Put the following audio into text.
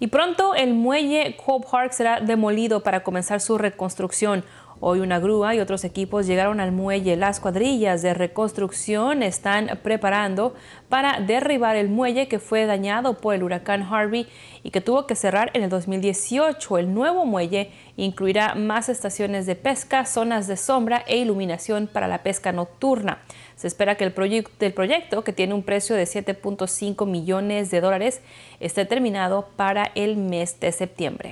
Y pronto el muelle Cobb Park será demolido para comenzar su reconstrucción. Hoy una grúa y otros equipos llegaron al muelle. Las cuadrillas de reconstrucción están preparando para derribar el muelle que fue dañado por el huracán Harvey y que tuvo que cerrar en el 2018. El nuevo muelle incluirá más estaciones de pesca, zonas de sombra e iluminación para la pesca nocturna. Se espera que el, proyecto, que tiene un precio de 7.5 millones de dólares, esté terminado para el mes de septiembre.